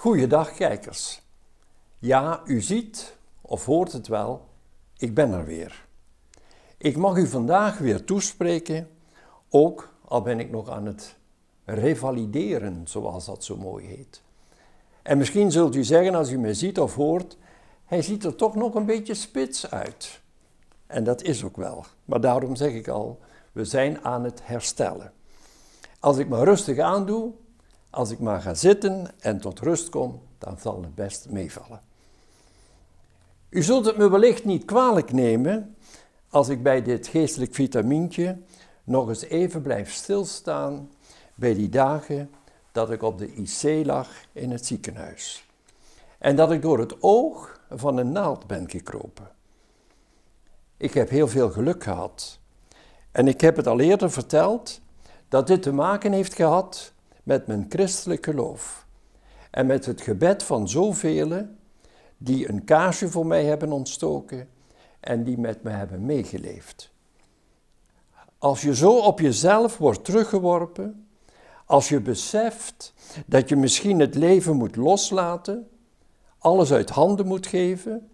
Goeiedag kijkers. Ja, u ziet of hoort het wel, ik ben er weer. Ik mag u vandaag weer toespreken, ook al ben ik nog aan het revalideren, zoals dat zo mooi heet. En misschien zult u zeggen als u mij ziet of hoort, hij ziet er toch nog een beetje spits uit. En dat is ook wel. Maar daarom zeg ik al, we zijn aan het herstellen. Als ik me rustig aandoe, als ik maar ga zitten en tot rust kom, dan zal het best meevallen. U zult het me wellicht niet kwalijk nemen als ik bij dit geestelijk vitamintje nog eens even blijf stilstaan bij die dagen dat ik op de IC lag in het ziekenhuis. En dat ik door het oog van een naald ben gekropen. Ik heb heel veel geluk gehad. En ik heb het al eerder verteld dat dit te maken heeft gehad met mijn christelijk geloof en met het gebed van zoveel die een kaarsje voor mij hebben ontstoken en die met me hebben meegeleefd. Als je zo op jezelf wordt teruggeworpen, als je beseft dat je misschien het leven moet loslaten, alles uit handen moet geven,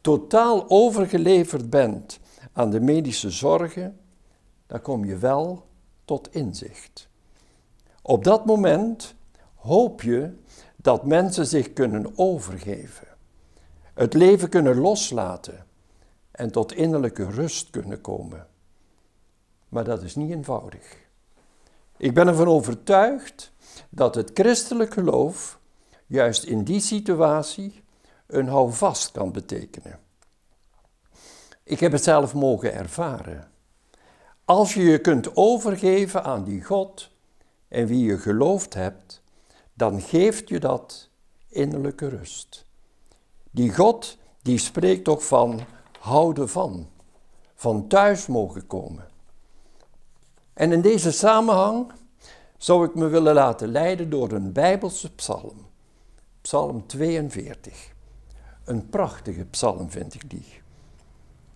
totaal overgeleverd bent aan de medische zorgen, dan kom je wel tot inzicht. Op dat moment hoop je dat mensen zich kunnen overgeven, het leven kunnen loslaten en tot innerlijke rust kunnen komen. Maar dat is niet eenvoudig. Ik ben ervan overtuigd dat het christelijk geloof juist in die situatie een houvast kan betekenen. Ik heb het zelf mogen ervaren. Als je je kunt overgeven aan die God en wie je geloofd hebt, dan geeft je dat innerlijke rust. Die God, die spreekt toch van houden van, van thuis mogen komen. En in deze samenhang zou ik me willen laten leiden door een Bijbelse psalm, Psalm 42. Een prachtige psalm vind ik die.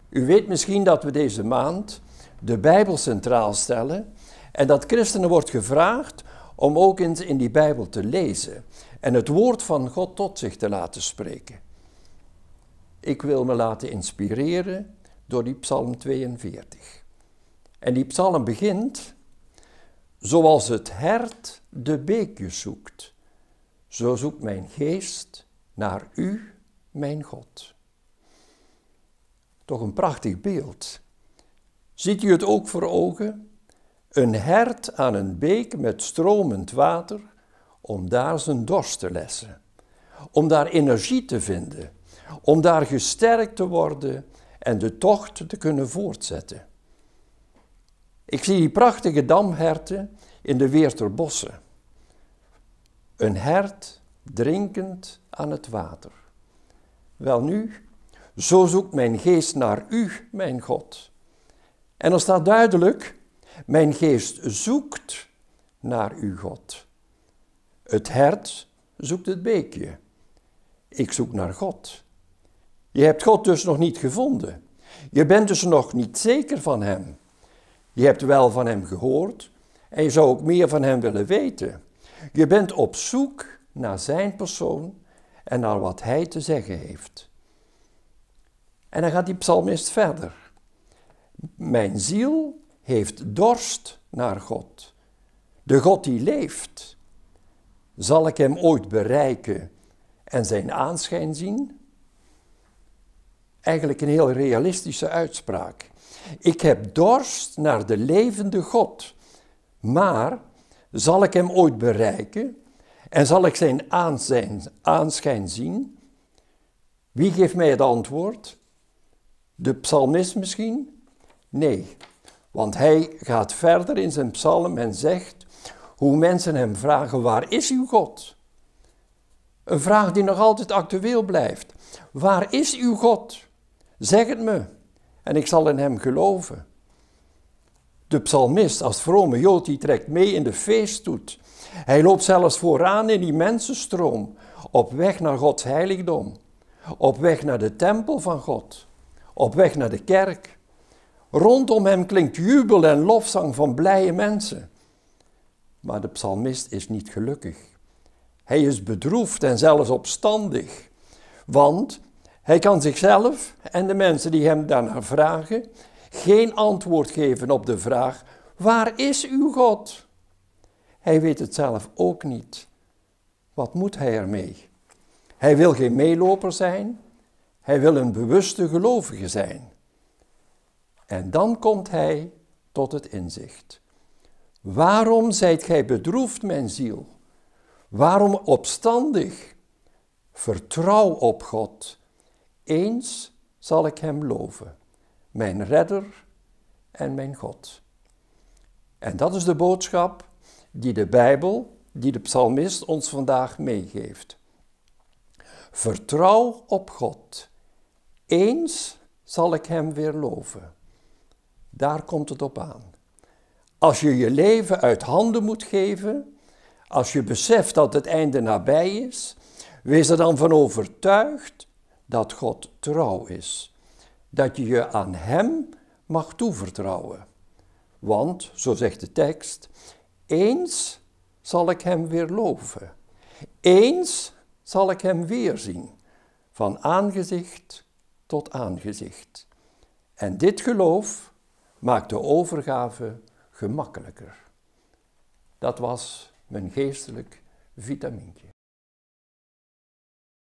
U weet misschien dat we deze maand de Bijbel centraal stellen en dat christenen wordt gevraagd om ook eens in die Bijbel te lezen en het woord van God tot zich te laten spreken. Ik wil me laten inspireren door die Psalm 42. En die Psalm begint, zoals het hert de beekjes zoekt, zo zoekt mijn geest naar u, mijn God. Toch een prachtig beeld. Ziet u het ook voor ogen? Een hert aan een beek met stromend water om daar zijn dorst te lessen. Om daar energie te vinden. Om daar gesterkt te worden en de tocht te kunnen voortzetten. Ik zie die prachtige damherten in de Weerterbossen. Een hert drinkend aan het water. Welnu, zo zoekt mijn geest naar u, mijn God. En dan staat duidelijk mijn geest zoekt naar uw God. Het hert zoekt het beekje. Ik zoek naar God. Je hebt God dus nog niet gevonden. Je bent dus nog niet zeker van Hem. Je hebt wel van Hem gehoord en je zou ook meer van Hem willen weten. Je bent op zoek naar Zijn persoon en naar wat Hij te zeggen heeft. En dan gaat die psalmist verder. Mijn ziel heeft dorst naar God. De God die leeft. Zal ik hem ooit bereiken en zijn aanschijn zien? Eigenlijk een heel realistische uitspraak. Ik heb dorst naar de levende God, maar zal ik hem ooit bereiken en zal ik zijn aanschijn, aanschijn zien? Wie geeft mij het antwoord? De psalmist misschien? Nee, want hij gaat verder in zijn psalm en zegt hoe mensen hem vragen: waar is uw God? Een vraag die nog altijd actueel blijft. Waar is uw God? Zeg het me en ik zal in hem geloven. De psalmist als vrome Jood die trekt mee in de feeststoet. Hij loopt zelfs vooraan in die mensenstroom, op weg naar Gods heiligdom, op weg naar de tempel van God, op weg naar de kerk. Rondom hem klinkt jubel en lofzang van blije mensen. Maar de psalmist is niet gelukkig. Hij is bedroefd en zelfs opstandig. Want hij kan zichzelf en de mensen die hem daarnaar vragen geen antwoord geven op de vraag: waar is uw God? Hij weet het zelf ook niet. Wat moet hij ermee? Hij wil geen meeloper zijn, hij wil een bewuste gelovige zijn. En dan komt hij tot het inzicht. Waarom zijt gij bedroefd, mijn ziel? Waarom opstandig? Vertrouw op God. Eens zal ik hem loven, mijn redder en mijn God. En dat is de boodschap die de Bijbel, die de psalmist ons vandaag meegeeft. Vertrouw op God. Eens zal ik hem weer loven. Daar komt het op aan. Als je je leven uit handen moet geven, als je beseft dat het einde nabij is, wees er dan van overtuigd dat God trouw is. Dat je je aan Hem mag toevertrouwen. Want, zo zegt de tekst, eens zal ik Hem weer loven. Eens zal ik Hem weerzien, van aangezicht tot aangezicht. En dit geloof maakt de overgave gemakkelijker. Dat was mijn geestelijk vitamintje.